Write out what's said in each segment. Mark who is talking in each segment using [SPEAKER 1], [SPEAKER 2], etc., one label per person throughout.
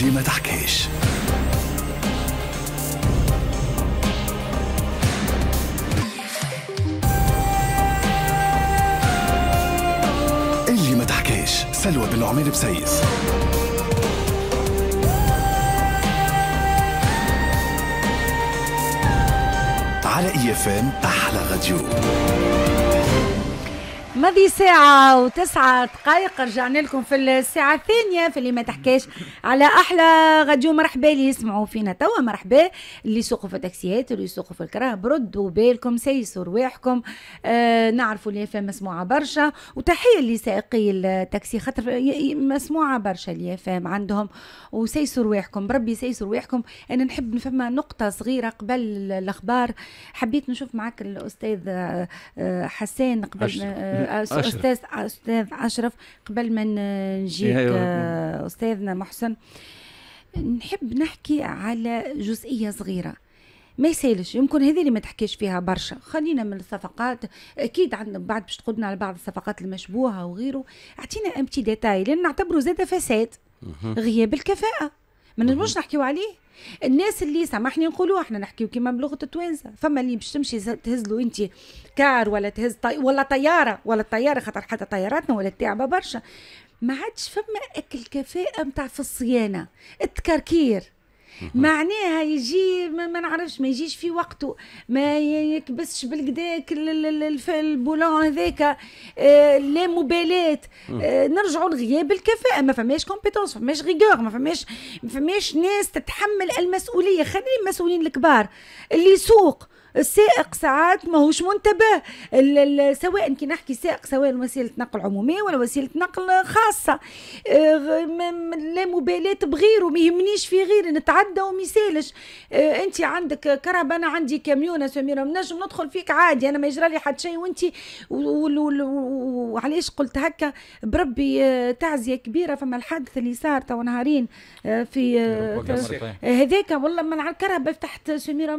[SPEAKER 1] اللي ما تحكيش اللي ما تحكيش سلوى بن عمير بسيس
[SPEAKER 2] على اي اف ام احلى راديو
[SPEAKER 1] ماضي ساعة وتسعة دقايق رجعنا لكم في الساعة الثانية في اللي ما تحكاش على أحلى راديو مرحبا اللي يسمعوا فينا توا مرحبا اللي يسوقوا في التاكسيات اللي يسوقوا في الكراه ردوا بالكم سيسوا رواحكم آه نعرفوا اللي فيها مسموعة برشا وتحية لسائقي التاكسي خاطر مسموعة برشا اللي فاهم عندهم وسيسوا رواحكم بربي سيسوا رواحكم أنا نحب نفهم نقطة صغيرة قبل الأخبار حبيت نشوف معك الأستاذ آه، حسان قبل آه، استاذ استاذ اشرف قبل ما نجيك إيه، أيوة. استاذنا محسن نحب نحكي على جزئيه صغيره ما يسالش يمكن هذه اللي ما تحكيش فيها برشا خلينا من الصفقات اكيد عندنا بعد باش تقولنا على بعض الصفقات المشبوهه وغيره اعطينا امتي ديتاي لان نعتبره زاد فساد غياب الكفاءه ما نجموش نحكيو عليه الناس اللي سامحني نقولوها احنا نحكيو كيما بلغه التوانسه فما اللي باش تمشي تهزلو انت كار ولا تهز طي... ولا طياره ولا طياره خاطر حتى طياراتنا ولا تعبه برشا ما عادش فما الكفاءه نتاع في الصيانه التكركير معناها يجي ما, ما نعرفش ما يجيش في وقته ما يكبسش بالقداك البولون هذاك لا مبالاه آه، نرجعوا لغياب الكفاءه ما فماش كومبيتونس فماش ريغور ما فماش ما فماش ناس تتحمل المسؤوليه خلي المسؤولين الكبار اللي يسوق السائق ساعات ماهوش منتبه سواء كي نحكي سائق سواء وسيله نقل عموميه ولا وسيله نقل خاصه آه، لا مبالاه بغيره ما يهمنيش في غيري نتعدى وما يسالش آه، انت عندك كرهبه انا عندي كاميون سميره نجم ندخل فيك عادي انا ما يجرى لي حد شيء وانت وعلاش قلت هكا بربي آه، تعزيه كبيره فما الحادث اللي صار تو نهارين في هذاك والله من على الكرهبه فتحت سميره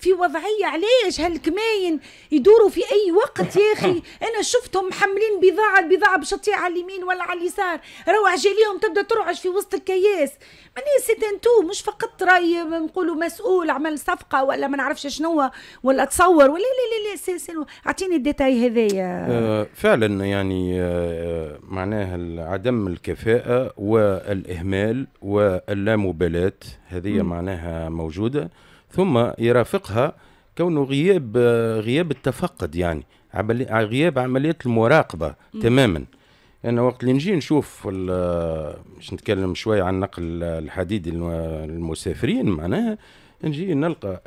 [SPEAKER 1] في وضع الطبيعيه علاش هالكماين يدوروا في اي وقت يا اخي انا شفتهم محملين بضاعه البضاعه باش على اليمين ولا على اليسار روع جاليهم تبدا ترعش في وسط الكياس ماني سيت انتو مش فقط راي نقولوا مسؤول عمل صفقه ولا ما نعرفش شنو ولا تصور ولا لا لا لا اعطيني الديتاي هذايا
[SPEAKER 2] آه، فعلا يعني آه، معناها عدم الكفاءه والاهمال واللامبالاه هذه معناها موجوده ثم يرافقها كونه غياب غياب التفقد يعني عملي غياب عمليه المراقبه تماما انا وقت اللي نجي نشوف باش نتكلم شويه عن النقل الحديدي للمسافرين معناها نجي نلقى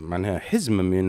[SPEAKER 2] معناها حزمه من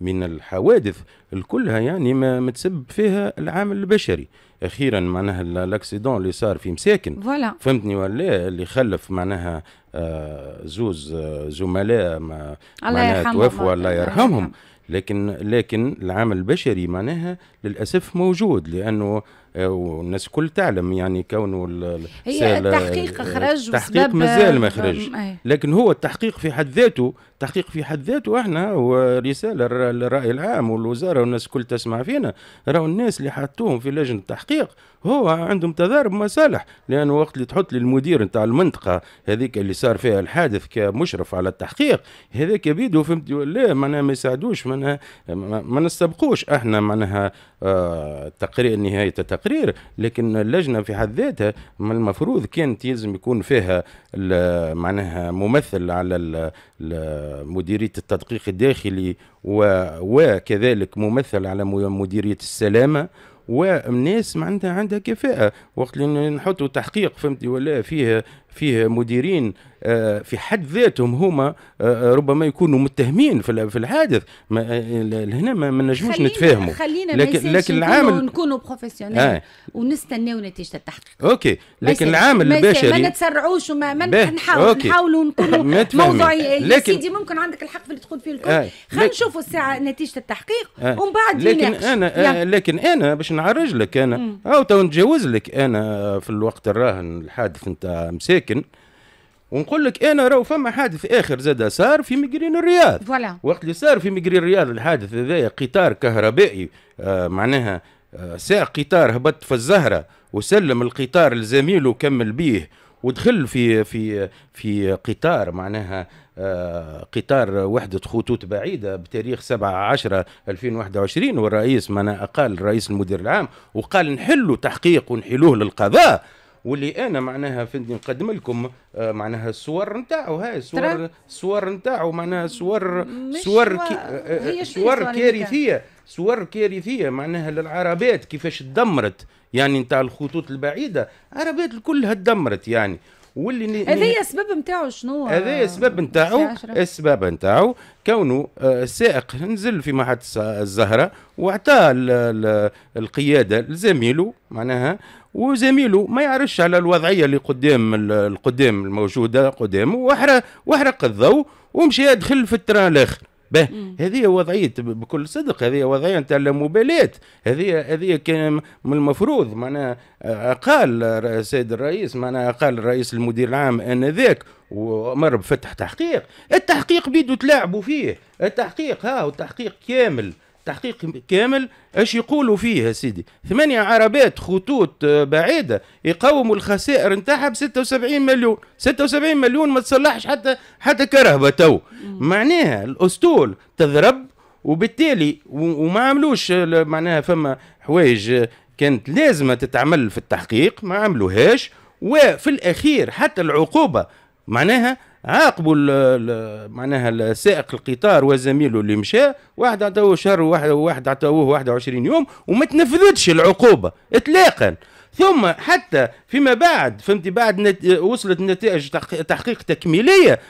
[SPEAKER 2] من الحوادث الكلها يعني ما متسبب فيها العامل البشري اخيرا معناها الاكسيدون اللي صار في مساكن فوالا فهمتني ولا اللي خلف معناها آه، زوز آه، زملاء
[SPEAKER 1] معناها توفوا الله يرحمهم
[SPEAKER 2] لكن لكن العامل البشري معناها للاسف موجود لانه والناس الكل تعلم يعني كونه هي التحقيق آه، خرج التحقيق مازال ما خرج لكن هو التحقيق في حد ذاته التحقيق في حد ذاته احنا هو رساله للراي العام والوزاره والناس الكل تسمع فينا راهو الناس اللي حطوهم في لجنه التحقيق هو عندهم تضارب مصالح لانه وقت اللي تحط للمدير نتاع المنطقه هذيك اللي صار فيها الحادث كمشرف على التحقيق هذاك بيدو فهمت لا معناها ما يساعدوش معناها ما نستبقوش احنا معناها آه تقرير نهايه التقرير التقرير لكن اللجنه في حد ذاتها من المفروض كانت يلزم يكون فيها معناها ممثل على مديريه التدقيق الداخلي وكذلك ممثل على مديريه السلامه والناس معناتها عندها كفاءه وقت اللي نحطوا تحقيق فهمتي ولا فيها فيه مديرين آه، في حد ذاتهم هما آه، آه، ربما يكونوا متهمين في الحادث ما هنا ما نجموش نتفاهموا خلينا لكن لكن العامل
[SPEAKER 1] نكونوا بروفيسيونيل آه. ونستناو نتيجه التحقيق
[SPEAKER 2] اوكي لكن العامل البشري ما
[SPEAKER 1] نتسرعوش وما ما نحاول نحاولوا نكونوا
[SPEAKER 2] موضوعيين لكن سيدي
[SPEAKER 1] ممكن عندك الحق في اللي تقول فيه الكل آه. خلينا نشوفوا الساعه نتيجه التحقيق آه. ومن بعد لكن انا آه
[SPEAKER 2] لكن انا باش نعرج لك انا او تو نتجاوز لك انا في الوقت الراهن الحادث نتاع مساك ساكن ونقول لك انا راهو فما حادث اخر زاد صار في مجرين الرياض فوالا وقت اللي صار في مجرين الرياض الحادث هذايا قطار كهربائي آه معناها آه ساع قطار هبط في الزهره وسلم القطار لزميله وكمل بيه ودخل في في في قطار معناها آه، قطار وحدة خطوط بعيدة بتاريخ 7 10 2021 والرئيس معناها أقال رئيس المدير العام وقال نحلوا تحقيق ونحلوه للقضاء واللي انا معناها فهمتني نقدم لكم آه، معناها الصور نتاعو هاي الصور الصور نتاعو معناها صور صور صور آه، آه، كارثيه صور كارثيه معناها للعربات كيفاش تدمرت يعني نتاع الخطوط البعيده عربات كلها تدمرت يعني واللي هذايا
[SPEAKER 1] السبب نتاعو شنو هذايا السبب
[SPEAKER 2] نتاعو السبب نتاعو كونه السائق نزل في محطة الزهرة واعطى القيادة لزميله معناها وزميله ما يعرفش على الوضعيه اللي قدام القدام الموجوده قدامه وحرق وحرق الضوء ومشى دخل في التران الاخر به هذه وضعيه بكل صدق هذه وضعيه نتاع المبالاه هذه هذه كان من المفروض معنا قال السيد الرئيس معنا قال الرئيس المدير العام انذاك وامر بفتح تحقيق التحقيق بيدو تلاعبوا فيه التحقيق ها التحقيق كامل تحقيق كامل ايش يقولوا فيه يا سيدي ثمانية عربات خطوط آه، بعيدة يقاوموا الخسائر نتاعها ب 76 مليون 76 مليون ما تصلحش حتى حتى كرهبة تو معناها الأسطول تضرب وبالتالي وما عملوش معناها فما حوايج آه، كانت لازمة تتعمل في التحقيق ما عملوهاش وفي الأخير حتى العقوبة معناها عاقبوا معناها السائق القطار وزميله اللي مشى واحد عطاوه شهر وواحد واحد عطاوه 21 يوم وما تنفذتش العقوبه اطلاقا ثم حتى فيما بعد فهمتي بعد نت... وصلت نتائج تحقيق, تكميليه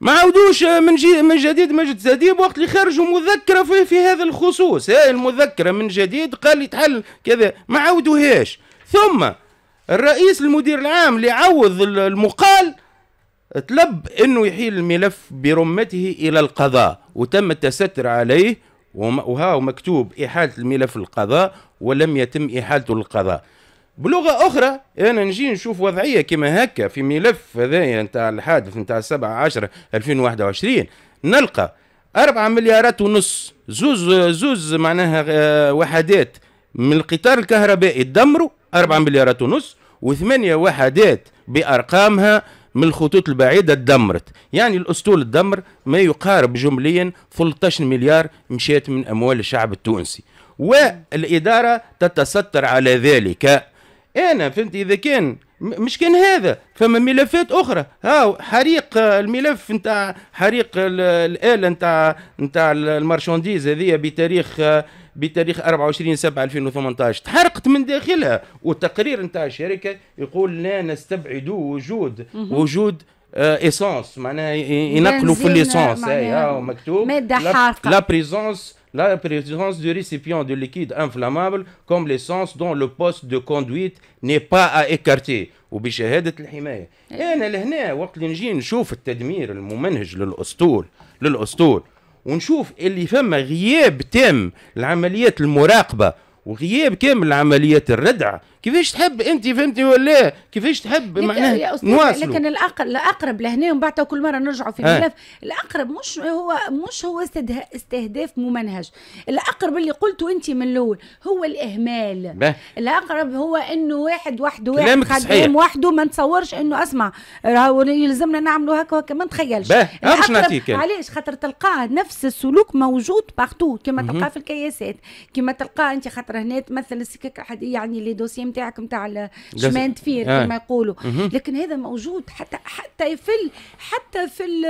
[SPEAKER 2] ما عاودوش من جي من جديد مجد زديب وقت اللي خرجوا مذكره في, في هذا الخصوص هاي المذكره من جديد قال يتحل كذا ما عاودوهاش ثم الرئيس المدير العام اللي عوض المقال طلب أنه يحيل الملف برمته إلى القضاء وتم التستر عليه وها مكتوب إحالة الملف للقضاء ولم يتم إحالته للقضاء بلغه اخرى انا نجي نشوف وضعيه كما هكا في ملف هذايا نتاع الحادث نتاع 7 10 2021 نلقى 4 مليارات ونص زوز زوز معناها آه، وحدات من القطار الكهربائي تدمروا 4 مليارات ونص وثمانية وحدات بارقامها من الخطوط البعيدة تدمرت يعني الأسطول تدمر ما يقارب جمليا 13 مليار مشيت من أموال الشعب التونسي والإدارة تتستر على ذلك أنا فهمت إذا كان مش كان هذا فما ملفات اخرى هاو حريق الملف نتاع حريق الاله نتاع نتاع المارشانديز هذه بتاريخ بتاريخ 24 7 2018 تحرقت من داخلها والتقرير نتاع الشركه يقول لا نستبعد وجود وجود ايسونس آه، معناها ينقلوا في اي هي آه، مكتوب
[SPEAKER 1] ماده حارقه لا
[SPEAKER 2] بريزونس لا présence دو ريسيبيون دو ليكيد inflammable كوم ليسونس دون لو بوست دو كوندويت n'est pas وبشهادة الحماية إيه. أنا لهنا وقت اللي نجي نشوف التدمير الممنهج للأسطول للأسطول ونشوف اللي فما غياب تام لعمليات المراقبه وغياب كامل عمليه الردع كيفاش تحب انت فهمتي ولا كيفاش تحب معناها نواصلوا لكن
[SPEAKER 1] الاقرب الاقرب لهنا ومن بعد كل مره نرجعوا في آه. الملف الاقرب مش هو مش هو استهداف ممنهج الاقرب اللي قلته انت من الاول هو الاهمال بح. الاقرب هو انه واحد وحده واحد خدام وحده ما نتصورش انه اسمع راهو يلزمنا نعملوا هكا وهكا ما نتخيلش علاش خاطر تلقاه نفس السلوك موجود بارتو كما تلقاه في الكياسات كما تلقاه انت خاطر هنا تمثل السكك احد يعني لي دوسي نتاعك نتاع شمان تفير آه. كما يقولوا لكن هذا موجود حتى حتى في حتى في الـ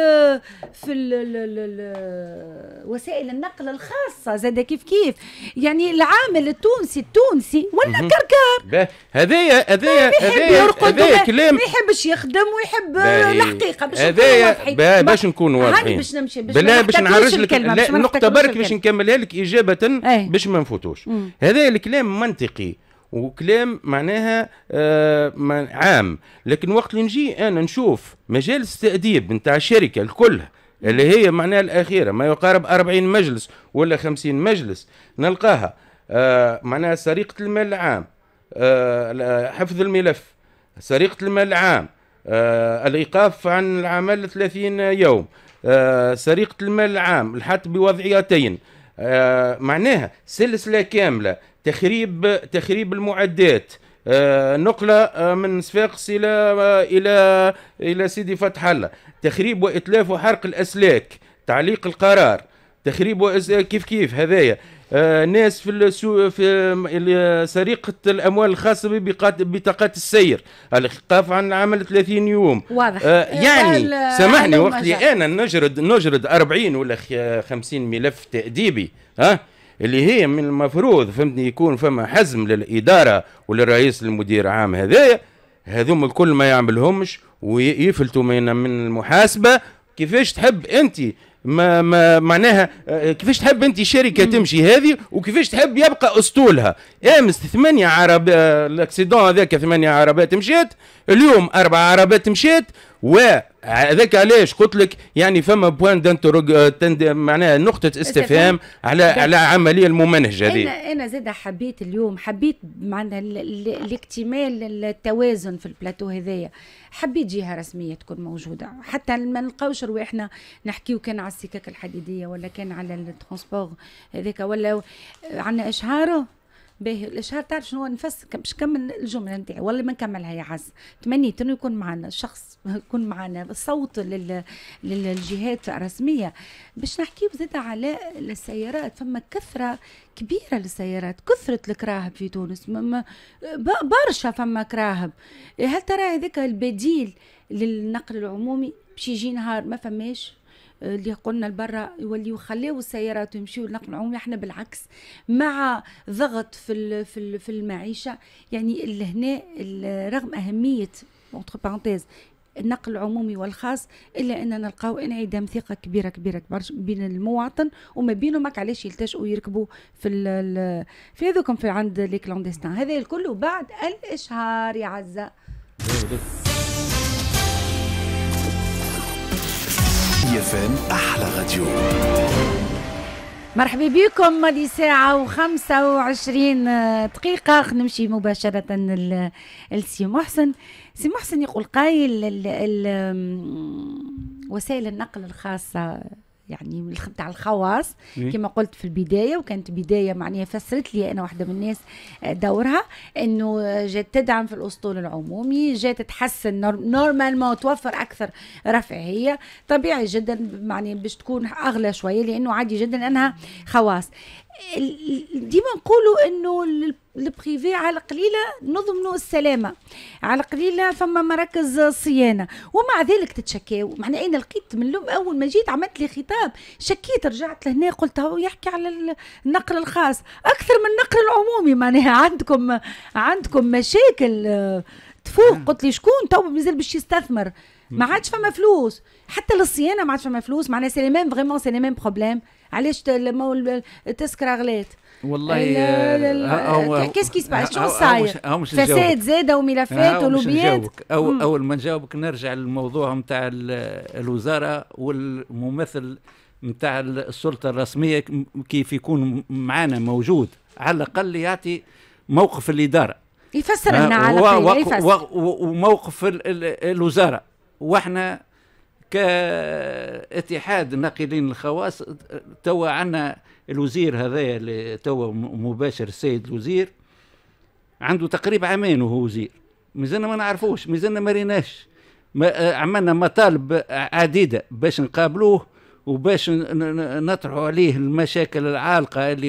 [SPEAKER 1] في الـ الـ الـ الـ وسائل النقل الخاصه زاد كيف كيف يعني العامل التونسي التونسي ولا كركار
[SPEAKER 2] هذايا هذايا هذايا هذايا كلام ما
[SPEAKER 1] يحبش يخدم ويحب الحقيقه باش هذايا باش نكون واضحين باش نمشي باش بالله باش نعرج لك النقطه برك باش
[SPEAKER 2] نكملها لك اجابه إيه. باش ما نفوتوش هذا الكلام منطقي وكلام معناها آه عام لكن وقت اللي نجي انا نشوف مجال التاديب نتاع الشركه الكلها اللي هي معناها الاخيره ما يقارب 40 مجلس ولا 50 مجلس نلقاها آه معناها سرقه المال العام آه حفظ الملف سرقه المال العام آه الايقاف عن العمل 30 يوم آه سرقه المال العام الحد بوضعيتين آه، معناها سلسله كامله تخريب تخريب المعدات آه، نقله آه، من صفاقس الى الى الى سيدي فتح الله تخريب واتلاف وحرق الاسلاك تعليق القرار تخريب كيف كيف هذايا آه، ناس في السو في سرقه الاموال الخاصه ببطاقات السير الايقاف عن العمل 30 يوم
[SPEAKER 3] واضح آه, آه، يعني سامحني وقتي
[SPEAKER 2] انا نجرد نجرد 40 ولا 50 ملف تاديبي ها آه اللي هي من المفروض فهمتني يكون فما حزم للاداره وللرئيس المدير عام هذايا هذوم الكل ما يعملهمش ويفلتوا من المحاسبه كيفاش تحب انت ما ما معناها آه، كيفاش تحب انت شركه مم. تمشي هذه وكيفاش تحب يبقى اسطولها امس ثمانيه عرب آه، الاكسيدون هذاك ثمانيه عربات مشات اليوم اربع عربات مشات و هذاك علاش قلت لك يعني فما بوان آه، دانتروغ معناها نقطة استفهام على على العملية الممنهجة هذه أنا
[SPEAKER 1] أنا زاد حبيت اليوم حبيت معناها الاكتمال التوازن في البلاتو هذايا حبيت جهة رسمية تكون موجودة حتى ما نلقاوش رواحنا نحكيو كان على السكك الحديدية ولا كان على الترونسبور هذاك ولا عندنا إشهاره باهي الاشهار تعرف شنو نفس باش نكمل الجمله نتاعي والله ما نكملها يا عز تمنيت انه يكون معنا شخص يكون معنا صوت لل... للجهات الرسميه باش نحكيو زاد على السيارات فما كثره كبيره للسيارات كثره الكراهب في تونس برشا فما كراهب هل ترى هذاك البديل للنقل العمومي باش يجي نهار ما فماش اللي قلنا البرة يوليو خليو السيارات ويمشيو نقنعوهم احنا بالعكس مع ضغط في في في المعيشه يعني لهنا رغم اهميه بارونتيز النقل العمومي والخاص الا ان نلقاو انعدام ثقه كبيره كبيره برشا بين المواطن وما بينهم ماك علاش يلتجئوا يركبوا في في هذوكم في عند لي كلونديستان هذا الكل بعد الاشهار يا عزه إيه،
[SPEAKER 4] ميكس اف ام احلى راديو
[SPEAKER 1] مرحبا بكم ساعه وخمسة وعشرين آه، دقيقة نمشي مباشرة لسي محسن سي محسن يقول قايل وسائل النقل الخاصة يعني تاع الخواص إيه. كما قلت في البدايه وكانت بدايه معناها فسرت لي انا واحده من الناس آه، دورها انه جات تدعم في الاسطول العمومي جات تحسن نورمالمون توفر اكثر رفاهيه طبيعي جدا معني باش تكون اغلى شويه لانه عادي جدا انها خواص ديما نقولوا انه البريفي على قليله نضمنوا السلامه على قليله فما مراكز صيانه ومع ذلك تتشكاو معنى انا لقيت من لهم اول ما جيت عملت لي خطاب شكيت رجعت لهنا قلت هو يحكي على النقل الخاص اكثر من النقل العمومي معناها عندكم عندكم مشاكل تفوق نعم. قلت لي شكون تو مازال باش يستثمر ما عادش فما فلوس حتى للصيانه ما عادش فما فلوس معناها سي لي ميم فريمون سي لي ميم بروبليم علاش لما التذكره غلات والله كيس كيس بعد شو صاير فساد زاده وملفات ولوبيات
[SPEAKER 4] أو اول ما نجاوبك نرجع للموضوع نتاع الوزاره والممثل نتاع السلطه الرسميه كيف يكون معانا موجود على الاقل يعطي موقف الاداره يفسر لنا آه، على وموقف الوزاره واحنا كاتحاد ناقلين الخواص توا عندنا الوزير هذايا اللي توا مباشر السيد الوزير عنده تقريبا عامين وهو وزير مازلنا ما نعرفوش مازلنا ما ريناش آه، عملنا مطالب عديده باش نقابلوه وباش نطرحوا عليه المشاكل العالقه اللي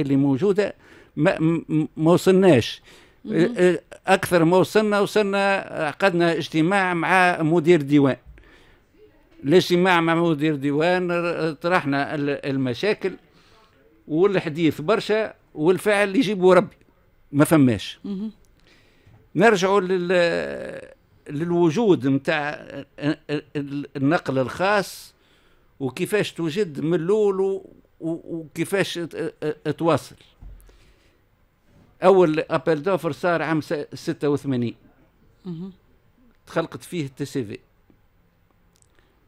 [SPEAKER 4] اللي موجوده ما, ما وصلناش آه، آه، اكثر ما وصلنا وصلنا عقدنا اجتماع مع مدير ديوان الاجتماع مع مدير ديوان طرحنا المشاكل والحديث برشا والفعل يجيبه ربي ما فماش نرجعوا لل للوجود نتاع النقل الخاص وكيفاش توجد من الاول وكيفاش تواصل اول ابل دوفر صار عام 86 تخلقت فيه التي سي في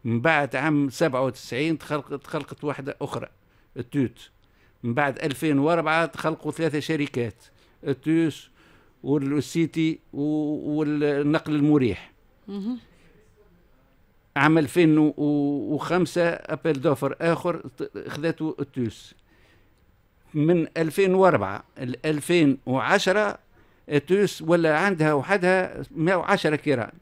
[SPEAKER 4] من بعد عام 97 تخلقت تخلقت واحدة أخرى التوت من بعد 2004 تخلقوا ثلاثة شركات التوس والسيتي والنقل المريح عام 2005 ابل دوفر اخر خذته التوس من 2004 ل 2010 التوس ولا عندها وحدها 110 كيران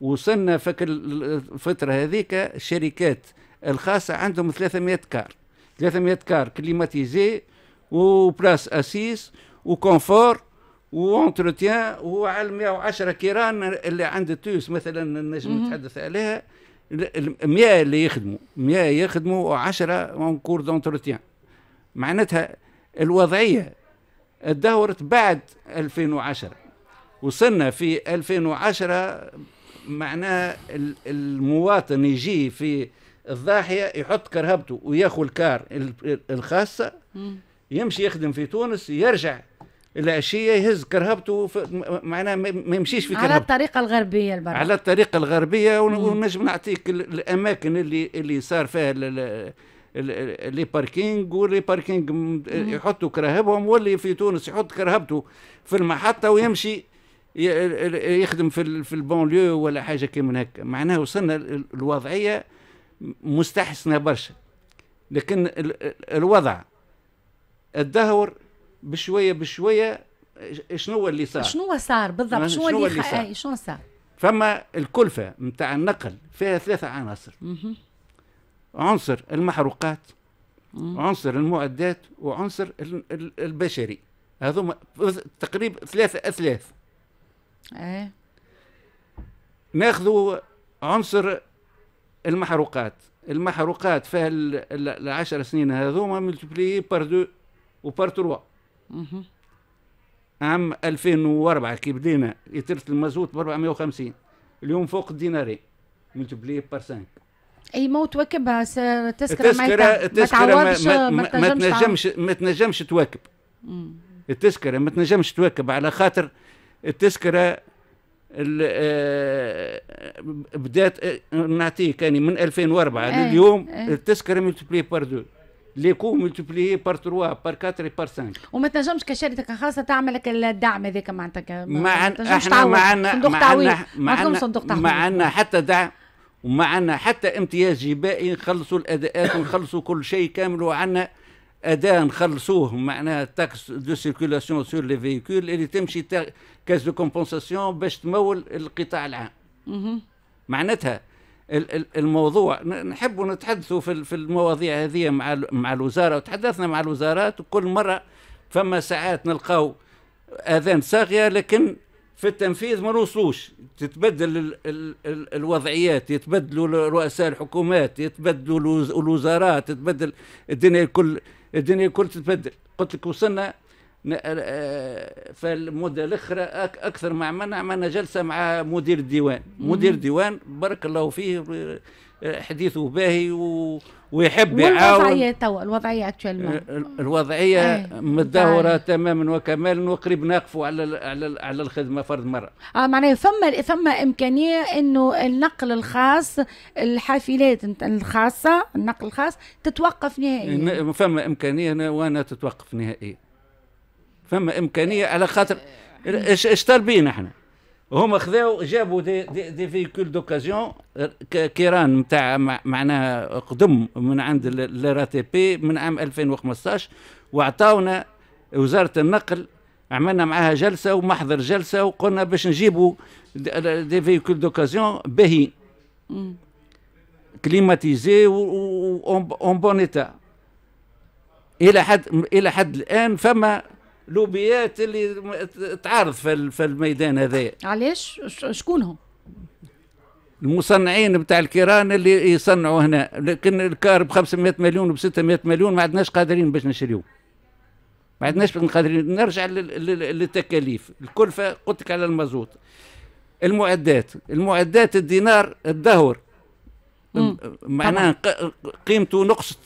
[SPEAKER 4] وصلنا فك الفتره هذيك الشركات الخاصه عندهم 300 كار 300 كار كليماتيزي وبلاس اسيس وكونفور وانتروتيان وعلى 110 كيران اللي عند تونس مثلا نجم نتحدث عليها 100 اللي يخدموا 100 يخدموا و10 اون دونتروتيان معناتها الوضعيه تدهورت بعد 2010 وصلنا في 2010 معناها المواطن يجي في الضاحيه يحط كرهبته وياخذ الكار الخاصه يمشي يخدم في تونس يرجع العشيه يهز كرهبته معناها ما يمشيش في كرهبته على
[SPEAKER 1] الطريقه الغربيه البرد. على
[SPEAKER 4] الطريقه الغربيه ونجم نعطيك الاماكن اللي اللي صار فيها لي باركينج ولي باركينج يحطوا كرهبهم واللي في تونس يحط كرهبته في المحطه ويمشي يخدم في في البونليو ولا حاجه كيما هكا معناها وصلنا الوضعيه مستحسنه برشا لكن الوضع الدهور بشويه بشويه شنو اللي صار شنو
[SPEAKER 1] صار بالضبط شنو, شنو اللي صار إيه، شنو صار
[SPEAKER 4] فما الكلفه نتاع النقل فيها ثلاثه عناصر عنصر المحروقات عنصر المعدات وعنصر البشري هذوما تقريبا ثلاثه اثلاث ايه ناخذوا عنصر المحروقات المحروقات فيها العشر سنين هذوما ملتبلي بار دو وبار تروا عام 2004 كي بدينا لتر المازوت ب 450 اليوم فوق الدينارين ملتبلي بار 5
[SPEAKER 1] اي موت وكبها التذكره ما تعوضش ما, ما, ما, ما تنجمش
[SPEAKER 4] ما تنجمش تواكب التذكره ما تنجمش تواكب على خاطر التذكرة آه، بدات آه، نعطيك يعني من 2004 أي لليوم أي التذكرة ملتبلي بار دو لي كو ملتبلي بار 3 بار 4 بار 5
[SPEAKER 1] وما تنجمش كشركة خاصة تعمل لك الدعم هذاك معناتها ما احنا معنا صندوق تعويض معنا صندوق
[SPEAKER 4] تعويض حتى دعم ومعنا حتى امتياز جبائي نخلصوا الاداءات ونخلصوا كل شيء كامل وعندنا اداء نخلصوه معناها تاكس دو سيركولاسيون سور لي فيكول اللي تمشي كاس دو كومبونساسيون باش تمول القطاع العام معناتها الموضوع نحب نتحدثوا في المواضيع هذه مع مع الوزاره وتحدثنا مع الوزارات وكل مره فما ساعات نلقاو اذان صاغيه لكن في التنفيذ ما نوصلوش تتبدل الوضعيات يتبدلوا رؤساء الحكومات يتبدلوا الوزارات تتبدل الدنيا الكل الدنيا الكل تتبدل قلت لك وصلنا آه، في المدة الأخرى أكثر ما عملنا عملنا جلسة مع مدير الديوان مدير الديوان بارك الله فيه آه، حديثه باهي و ويحب يعاون الوضعيه
[SPEAKER 1] توا الوضعيه اكشوال
[SPEAKER 4] الوضعيه ايه. متدهوره تماما وكمالا وقريب نقفوا على على على الخدمه فرد مره
[SPEAKER 1] اه معناها ثم ثم امكانيه انه النقل الخاص الحافلات الخاصه النقل الخاص تتوقف نهائيا
[SPEAKER 4] فما امكانيه وانا تتوقف نهائيا فما امكانيه على خاطر اش اش طالبين احنا هما خذاو جابوا دي, دي, دي فيكول دوكازيون كيران نتاع معناها قدم من عند الار تي بي من عام 2015 وعطاونا وزاره النقل عملنا معاها جلسه ومحضر جلسه وقلنا باش نجيبوا دي فيكول دوكازيون باهي كليماتيزي اون بون ايتا الى حد الى حد الان فما لوبيات اللي تعارض في الميدان هذا
[SPEAKER 1] علاش شكونهم
[SPEAKER 4] المصنعين بتاع الكيران اللي يصنعوا هنا لكن الكار ب 500 مليون وب 600 مليون ما عندناش قادرين باش نشريوه ما عندناش قادرين نرجع للتكاليف الكلفه قلت لك على المازوت المعدات المعدات الدينار الدهور معناها قيمته نقصت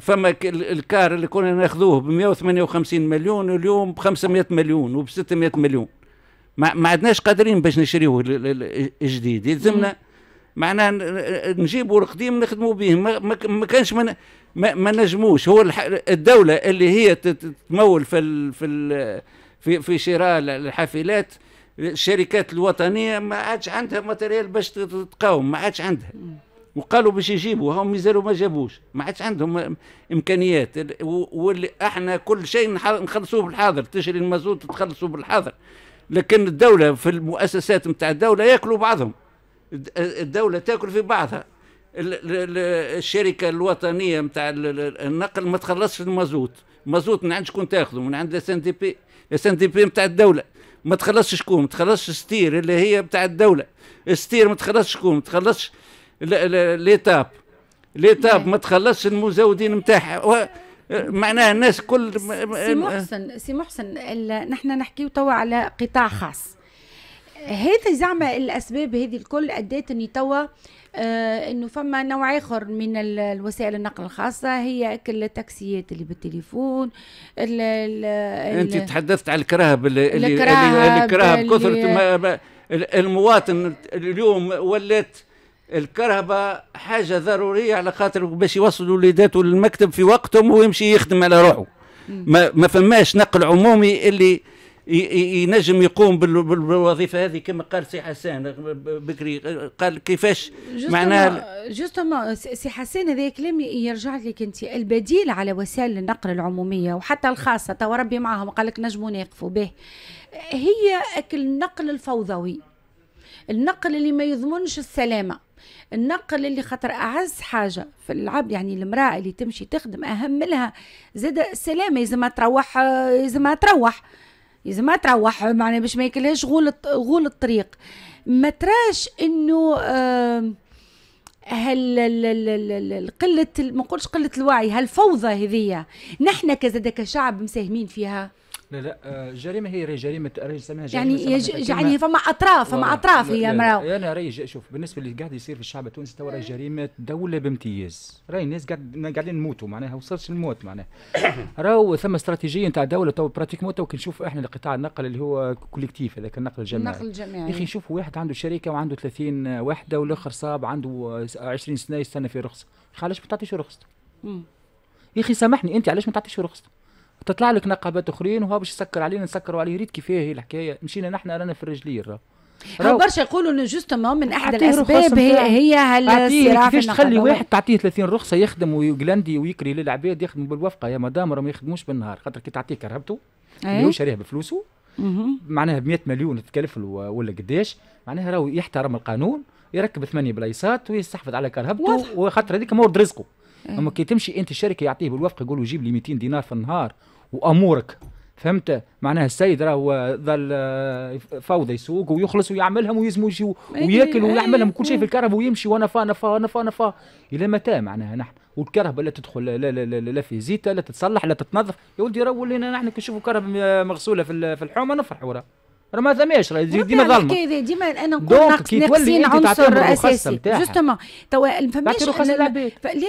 [SPEAKER 4] فما الكار اللي كنا ناخذوه ب 158 مليون اليوم ب 500 مليون وب 600 مليون ما عدناش قادرين باش نشريوه الجديد يلزمنا معناها نجيبوا القديم نخدموا به ما كانش ما, ما نجموش هو الدوله اللي هي تمول في الـ في الـ في, في شراء الحافلات الشركات الوطنيه ما عادش عندها ماتريال باش تقاوم ما عادش عندها وقالوا باش يجيبوا هم مازالوا ما جابوش ما عادش عندهم امكانيات واللي احنا كل شيء نخلصوه بالحاضر تشري المازوت تخلصوا بالحاضر لكن الدوله في المؤسسات نتاع الدوله ياكلوا بعضهم الدوله تاكل في بعضها الشركه الوطنيه نتاع النقل ما تخلصش المازوت مازوت من عند شكون تاخذه من عند اس ان دي بي اس ان دي بي نتاع الدوله ما تخلصش شكون ما تخلصش ستير اللي هي نتاع الدوله ستير ما تخلصش شكون ما تخلصش ليتاب ليتاب ما تخلصش المزودين نتاعها آه، معناها الناس كل سي آه. محسن
[SPEAKER 1] سي محسن نحن نحكيو توا على قطاع خاص هذا زعما الاسباب هذه الكل ادت اني توا آه انه فما نوع اخر من الوسائل النقل الخاصه هي كل التاكسيات اللي بالتليفون الـ الـ انت
[SPEAKER 4] تحدثت على الكرهب اللي الكراهب, اللي الكراهب كثرة المواطن اليوم ولات الكهرباء حاجه ضروريه على خاطر باش يوصلوا وليداته للمكتب في وقتهم ويمشي يخدم على روحه ما, ما فماش نقل عمومي اللي ينجم يقوم بالوظيفه هذه كما قال سي حسان بكري قال كيفاش معناها
[SPEAKER 1] جوستومون سي حسان هذا كلام يرجع لك انت البديل على وسائل النقل العموميه وحتى الخاصه تو ربي معاهم قال لك نجموا نقفوا به هي النقل الفوضوي النقل اللي ما يضمنش السلامه النقل اللي خاطر اعز حاجه في العبد يعني المراه اللي تمشي تخدم اهم لها زاد السلامه لازمها تروح لازمها تروح لازمها تروح معناها باش ما ياكلهاش غول غول الطريق ما تراش انه هل قلة ما نقولش قلة الوعي هالفوضى هذيا نحن كزاد كشعب مساهمين فيها
[SPEAKER 3] لا لا الجريمه آه، هي راهي جريمه راهي نسميها جريمه يعني يعني فما
[SPEAKER 1] اطراف فما اطراف هي مراو
[SPEAKER 3] انا راهي شوف بالنسبه اللي قاعد يصير في الشعب التونسي تو راهي جريمه دوله بامتياز راهي الناس قاعد قاعدين نموتوا معناها وصلش الموت معناها راهو ثم استراتيجيه نتاع دوله تو موت تو كنشوف احنا القطاع النقل اللي هو كوليكتيف هذاك النقل الجماعي النقل الجماعي يا اخي نشوف واحد عنده شركه وعنده 30 وحده والاخر صاب عنده 20 سنه يستنى في رخصه علاش ما تعطيش رخصته يا اخي سامحني انت علاش ما تعطيش رخصته تطلع لك نقابات اخرين وهو باش يسكر علينا نسكروا عليه ريت كيفاه هي الحكايه مشينا نحن رانا في الرجلير راه
[SPEAKER 1] هو برشا يقولوا انه جوستومون من احد الاسباب هي هي هالصراع كيفاش تخلي واحد
[SPEAKER 3] تعطيه 30 رخصه يخدم ويقلندي ويكري للعباد يخدم بالوفقه يا مدام راه ما يخدموش بالنهار خاطر كي تعطيه كرهبته اللي إيه. هو شاريها بفلوسه معناها ب 100 مليون تكلف ولا قداش معناها راهو يحترم القانون يركب ثمانيه بلايصات ويستحفظ على كرهبته وخاطر هذيك مورد رزقه إيه. اما كي تمشي انت الشركه يعطيه بالوفق يقول له جيب لي 200 دينار في النهار وامورك فهمت معناها السيد راهو ظل فوضى يسوق ويخلص ويعملهم ويزمو يجي إيه، وياكل إيه، ويعملهم كل شيء في الكهرب ويمشي وانا فا نفا نفا نفا الى متى معناها نحن والكهرباء لا تدخل لا لا لا, لا في زيتها لا تتصلح لا تتنظف يا ولدي راهو ولينا نحن كي نشوفوا كهرباء مغسوله في الحومه نفرح وراه راه ما ثماش راه ديما ظلمه
[SPEAKER 1] كي ديما انا نقول ناقص ناقصين عنصر اساسي جوستومون توا فماش لا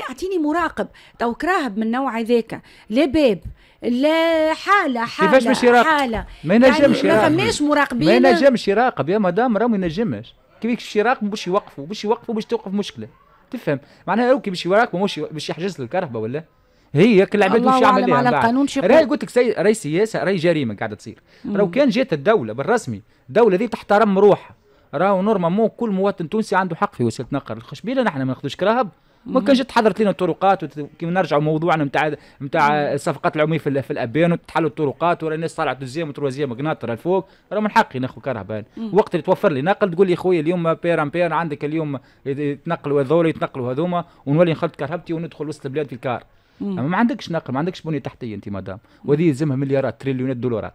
[SPEAKER 1] اعطيني مراقب تو كراهب من النوع هذاك لا باب لا حالة حالة كيفاش مش يراقب؟ حالة ما ينجمش يعني ما فماش مراقبين ما ينجمش
[SPEAKER 3] يراقب يا مدام راه ما ينجمش كيفاش يراقبوا باش يوقفوا باش يوقفوا باش توقف مشكلة تفهم معناها روكي باش يراقبوا باش يحجز الكهرباء ولا هي العباد وش يعمل لها على القانون راي قلت لك راي سياسه راي جريمه قاعده تصير لو كان جات الدوله بالرسمي الدوله دي تحترم روحها راهو نورمالمون كل مواطن تونسي عنده حق في وسيله نقل الخشبيله نحن ما ناخذوش كراهب ما جات حضرت لنا الطرقات كيما نرجعوا موضوعنا نتاع نتاع الصفقات العموميه في, في وتحلوا الطرقات ولا الناس طالعه تزيام وتروازيام قناطره الفوق راه من حقي ناخذ كرهبان يعني وقت اللي توفر لي نقل تقول لي خويا اليوم بير بير عندك اليوم يتنقلوا هذول يتنقلوا هذوما ونولي نخلط كرهبتي وندخل وسط البلاد في الكار اما ما عندكش نقل ما عندكش بنيه تحتيه انت مدام وهذه يلزمها مليارات تريليونات دولارات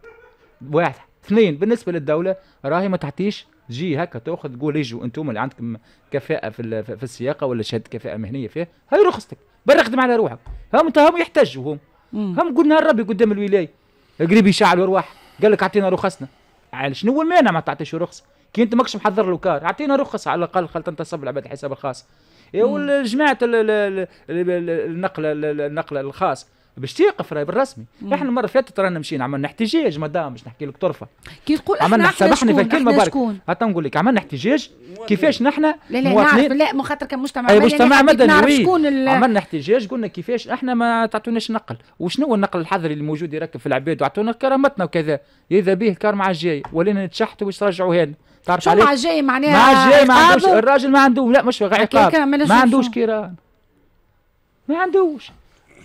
[SPEAKER 3] واحد اثنين بالنسبه للدوله راهي ما تعطيش جي هكا تاخذ تقول اجوا انتم اللي عندكم كفاءه في في السياقه ولا شهاده كفاءه مهنيه فيها هاي رخصتك برا اخدم على روحك هم هم يحتجوا هم هم كل نهار ربي قدام الولايه قريب يشعل ارواح قال لك اعطينا رخصنا على شنو هو المانع ما تعطيش رخصه كي انت ماكش محضر له كار اعطينا رخص على الاقل انت تنتصب العباد الحساب الخاص إيه، وجماعه النقل النقل الخاص باش تيقف راهي بالرسمي احنا المره اللي فاتت رانا مشينا عملنا احتجاج مدام باش نحكي لك طرفه
[SPEAKER 1] كي تقول عملنا سامحني في الكلمه برك
[SPEAKER 3] حتى نقول لك عملنا احتجاج كيفاش نحن لا لا مواطنين
[SPEAKER 1] لا مو خاطر كمجتمع مدني مجتمع مدني عملنا
[SPEAKER 3] احتجاج قلنا كيفاش احنا ما تعطوناش نقل وشنو هو النقل الحضري اللي موجود يركب في العباد وعطونا كرامتنا وكذا اذا به كار مع الجاي ولينا نتشحتوا باش ترجعوا هنا تعرف شو مع الجاي معناها مع الجاي ما عندوش الراجل ما عندوش لا مش عقاب ما عندوش كيران ما عندوش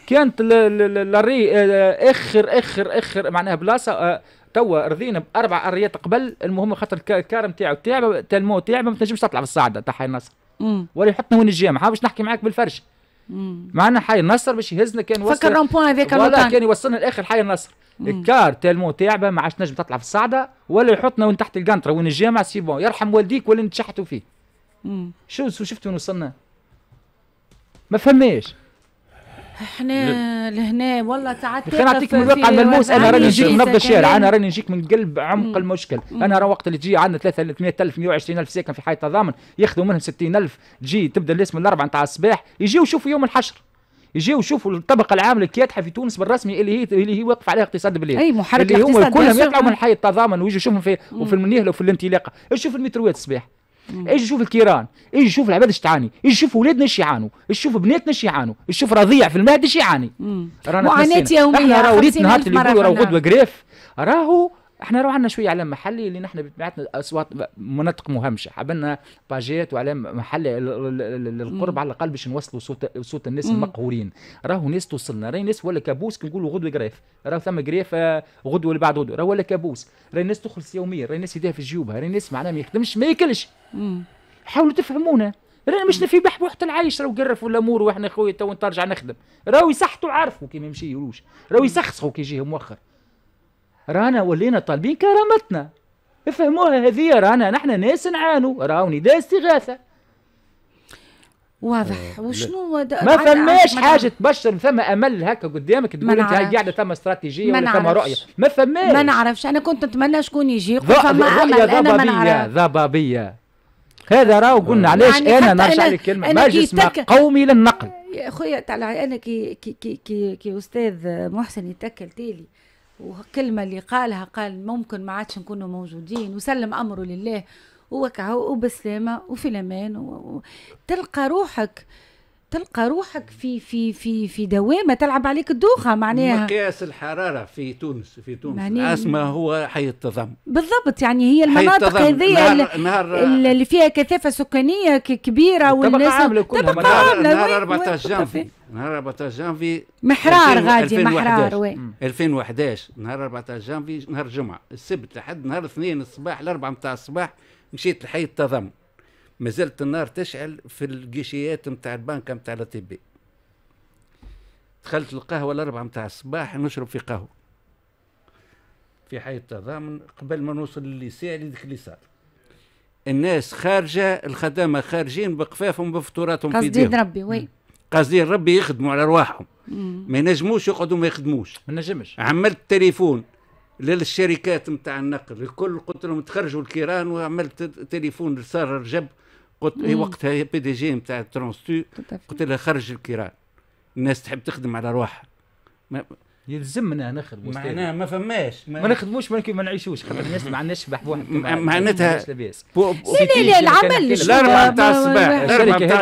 [SPEAKER 3] كانت الري اخر اخر اخر معناها بلاصه آه، توا رضينا باربع اريات قبل المهم خاطر الكار نتاعو تعب تلمو تعب ما تنجمش تطلع الصاعده تاع حي النصر ولا يحطنا وين الجامع باش نحكي معاك بالفرش معنا حي النصر مش يهزنا كان وصل فكر رامبوان هذاك ولا كان يوصلنا لاخر حي النصر الكار تالمو تعبه ما عادش نجم تطلع في الصعده ولا يحطنا وين تحت القنطره وين الجامع سي بون يرحم والديك ولا نتشحتوا فيه شو شفتوا وين وصلنا ما فماش
[SPEAKER 1] احنا لهنا والله تعبت خلينا نعطيك من الواقع الملموس انا راني نجيك من نبض الشارع انا راني
[SPEAKER 3] نجيك من قلب عمق المشكل انا راه وقت اللي تجي عندنا 300000 120000 ساكن في حي التضامن ياخذوا منهم 60000 تجي تبدا الناس من الاربعه نتاع الصباح يجيو يشوفوا يوم الحشر يجي يشوفوا الطبقه العامله الكادحه في تونس بالرسمي اللي هي اللي هي واقف عليها اقتصاد البلاد اي محرك اللي هما كلهم يطلعوا من حي التضامن ويجوا يشوفهم في وفي المنيهله وفي الانطلاقه شوف المتروات الصباح ايش نشوف الكيران ايش نشوف العباد ايش تعاني ايش نشوف اولادنا ايش يعانوا ايش نشوف بناتنا ايش يعانوا ايش نشوف رضيع في المهد ايش يعاني
[SPEAKER 1] معاناه يوميه احنا راه وليد نهار اللي يقولوا راهو غدوه قريف
[SPEAKER 3] راهو احنا روحنا شويه على محلي اللي نحن بتبعتنا اصوات مناطق مهمشه حبنا باجيات وعلى محلي القرب على الاقل باش نوصلوا صوت صوت الناس المقهورين راهو ناس توصلنا راهي ناس ولا كابوس نقولوا غدوه قريف راهو ثم قريف آه، غدوه اللي بعد غدوه راهو ولا كابوس راهي الناس تخلص يوميا راهي الناس يديها في جيوبها راهي الناس معناها ما يخدمش ما ياكلش حاولوا تفهمونا رانا مش في بحبوحة العيش راهو قرفوا الامور واحنا خويا تو نرجع نخدم راهو يصحتوا عارفوا كي ما يمشيولوش راهو يسخسخوا كي يجيهم مؤخر رانا ولينا طالبين كرامتنا افهموها هذه رانا نحن ناس نعانوا راهو نداء استغاثه واضح آه،
[SPEAKER 1] وشنو ما فماش حاجه
[SPEAKER 3] تبشر ثم امل هكا قدامك تقول انت هاي قاعده ثم استراتيجيه ولا ثم رؤيه ما فماش ما نعرفش
[SPEAKER 1] انا كنت نتمنى شكون يجي فما امل انا ما نعرف
[SPEAKER 3] ضبابيه هذا راهو آه. قلنا علاش يعني انا نرجع لكلمه مجلس قومي للنقل
[SPEAKER 1] يا خويا طلع انا كي كي كي كي, كي استاذ محسن يتكل تيلي وكلمة اللي قالها قال ممكن ما عادش نكونوا موجودين وسلم أمره لله وكهو وبسلامة وفي الأمان و... تلقى روحك تلقى روحك في في في في دوامه تلعب عليك الدوخه معناها
[SPEAKER 4] مقياس الحراره في تونس في تونس معناها العاصمه هو حي التضم
[SPEAKER 1] بالضبط يعني هي المناطق هذه نهار, اللي فيها كثافه سكانيه كبيره والناس عامله كلها نهار, نهار 14 جانفي
[SPEAKER 4] نهار 14 جانفي محرار غادي محرار 2011 نهار 14 جانفي نهار جمعه السبت لحد نهار اثنين الصباح الاربعه نتاع الصباح مشيت لحي التضم ما زالت النار تشعل في الجيشيات نتاع البنكة نتاع الاطباء دخلت القهوة الأربعة نتاع الصباح نشرب في قهوة في حي التضامن قبل ما نوصل لليساع لذيك اللي صار الناس خارجة الخدامة خارجين بقفافهم بفطوراتهم في ديهم قصدي ربي وي قصدي ربي يخدموا على رواحهم ما ينجموش يقعدوا ما يخدموش ما نجمش عملت تليفون للشركات نتاع النقل الكل قلت لهم تخرجوا الكيران وعملت تليفون لسار رجب قلت إيه، هي وقتها بي دي جي نتاع ترونستو طيب. قلت لها خرج الكيران الناس تحب تخدم على روحها
[SPEAKER 3] يلزمنا نخدموا معناها ما فماش ما, ما نخدموش ما, نعيشوش خاطر الناس ما عندناش بحبوها معناتها لا لا العمل الاربعه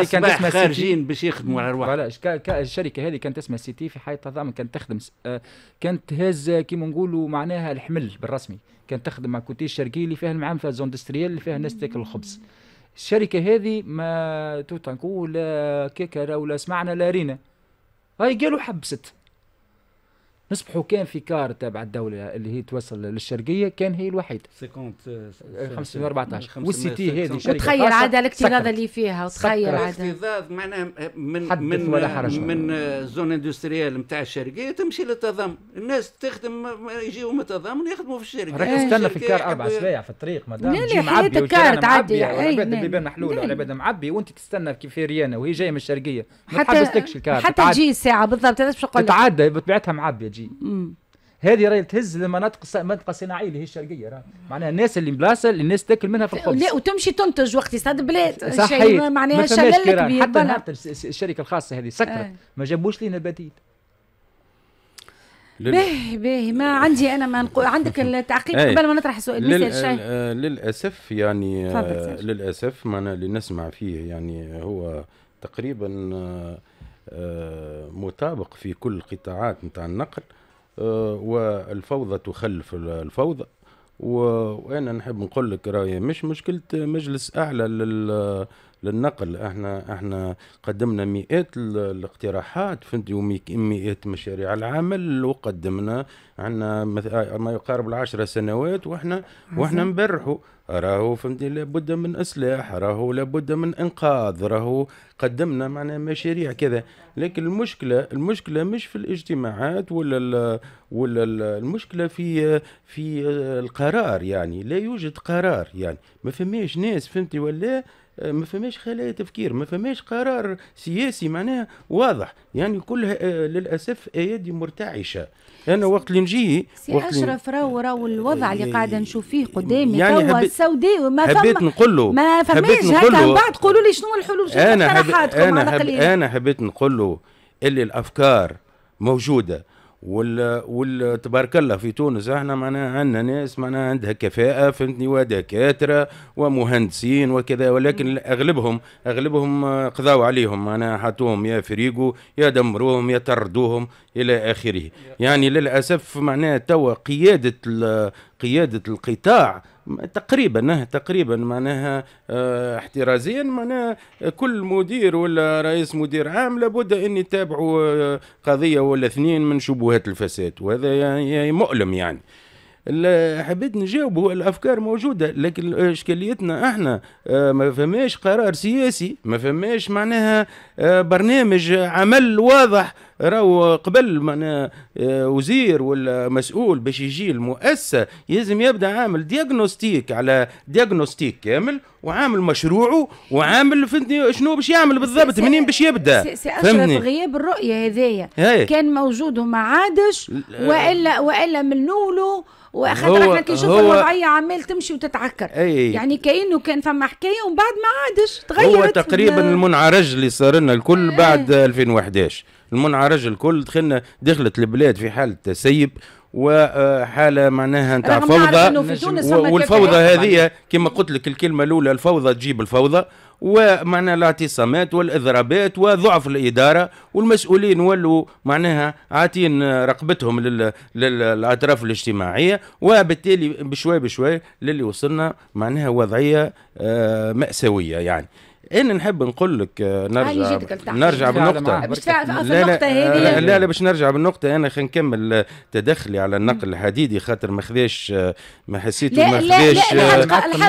[SPEAKER 3] نتاع الصباح الشركه هذه كانت اسمها خارجين باش يخدموا على روحهم الشركه هذه كانت اسمها سيتي في حي التضامن كانت تخدم آه، كانت تهز كيما نقولوا معناها الحمل بالرسمي كانت تخدم مع كوتي الشرقي اللي فيها المعامل فيها زون اللي فيها الناس تاكل الخبز الشركه هذه ما توتنكو ولا آه، كيكرا ولا سمعنا لا رينا هاي قالوا حبست نصبحوا كان في كار تبع الدوله اللي هي توصل للشرقيه كان هي الوحيده 514 والسيتي هذه شركه وتخيل عاد
[SPEAKER 1] الاكتظاظ اللي فيها وتخيل عاد الاكتظاظ
[SPEAKER 4] معناها آه، من من ولا حرج من آه، زون اندستريال نتاع الشرقيه تمشي للتضامن الناس تخدم يجيو من التضامن يخدموا في الشرقيه راك استنى في الكار اربع سوايع في الطريق مدام لا لا حياة الكار
[SPEAKER 3] تعدي العباد البيبان محلوله العباد معبي وانت تستنى كيف ريانه وهي جايه من الشرقيه ما الكار حتى تجي
[SPEAKER 1] الساعه بالضبط باش تتعدى
[SPEAKER 3] بطبيعتها معبيه الخليجي هذه راهي تهز المناطق المنطقه الصناعيه اللي هي الشرقيه راه معناها الناس اللي بلاصه اللي الناس تاكل منها في الخبز لا
[SPEAKER 1] وتمشي تنتج واقتصاد بلاد صحيح معناها شلل كبير حتى نهار
[SPEAKER 3] الشركه الخاصه هذه سكرت آه. ما جابوش لنا بديل
[SPEAKER 2] لل...
[SPEAKER 1] باهي باهي ما عندي انا ما نقول عندك التعقيب إيه. قبل ما نطرح سؤال لل...
[SPEAKER 2] آه، للاسف يعني آه، للاسف ما أنا اللي نسمع فيه يعني هو تقريبا آه آه، مطابق في كل القطاعات نتاع النقل آه، والفوضى تخلف الفوضى وانا نحب نقول لك راهي مش مشكله مجلس اعلى لل للنقل احنا احنا قدمنا مئات الاقتراحات فهمت ومئات مشاريع العمل وقدمنا عندنا آه، ما يقارب العشرة سنوات واحنا واحنا نبرحوا راهو فهمتني لابد من اصلاح راهو لابد من انقاذ راهو قدمنا معنا مشاريع كذا لكن المشكله المشكله مش في الاجتماعات ولا الـ ولا الـ المشكله في في القرار يعني لا يوجد قرار يعني ما فماش ناس فهمتي ولا ما فماش خلايا تفكير ما فماش قرار سياسي معناها واضح يعني كلها آه، للاسف ايادي مرتعشه انا وقت اللي نجي سي اشرف
[SPEAKER 1] راهو راهو الوضع اللي إيه، قاعده نشوف فيه قدامي يعني هو سوداء ما حبيت نقول له ما فماش هكا من بعد قولوا لي شنو الحلول شنو اقتراحاتكم على الاقل يعني. انا
[SPEAKER 2] حبيت نقول له اللي الافكار موجوده وال وال تبارك الله في تونس احنا معناها عندنا ناس معناها عندها كفاءه فهمتني ودكاتره ومهندسين وكذا ولكن اغلبهم اغلبهم قضاوا عليهم معناها حطوهم يا فريقو يا دمروهم يا طردوهم الى اخره يعني للاسف معناها توا قياده قياده القطاع تقريبا تقريبا معناها آه، احترازيا معناها آه، كل مدير ولا رئيس مدير عام لابد ان يتابعوا آه، قضيه ولا اثنين من شبهات الفساد وهذا يعني مؤلم يعني اللي حبيت نجاوبه الافكار موجوده لكن اشكاليتنا احنا آه، ما فماش قرار سياسي ما فماش معناها آه، برنامج عمل واضح راهو قبل معنا آه، وزير ولا مسؤول باش يجي المؤسسه لازم يبدا عامل دياغنوستيك على دياغنوستيك كامل وعامل مشروعه وعامل فهمتني شنو باش يعمل بالضبط منين باش يبدا فهمتني
[SPEAKER 1] غياب الرؤيه هذايا كان موجود وما عادش والا والا من نولو احنا كي يشوف الوضعيه عمال تمشي وتتعكر أي. يعني كانه كان فما حكايه ومن بعد ما عادش تغيرت هو تقريبا
[SPEAKER 2] المنعرج اللي صار لنا الكل إيه. بعد 2011 المنعرج الكل دخلنا دخلت البلاد في حاله تسيب وحاله معناها نتاع فوضى والفوضى هذه كما قلت لك الكلمه الاولى الفوضى تجيب الفوضى ومعناها الاعتصامات والاضرابات وضعف الاداره والمسؤولين ولوا معناها عاتين رقبتهم للاطراف الاجتماعيه وبالتالي بشوي بشوي للي وصلنا معناها وضعيه آه، مأساويه يعني ان نحب نقول لك آه، نرجع نرجع بالنقطه لا لا, آه، لا لا باش نرجع بالنقطه انا خلينا نكمل آه، تدخلي على النقل الحديدي خاطر ما خذاش ما حسيت ما خذاش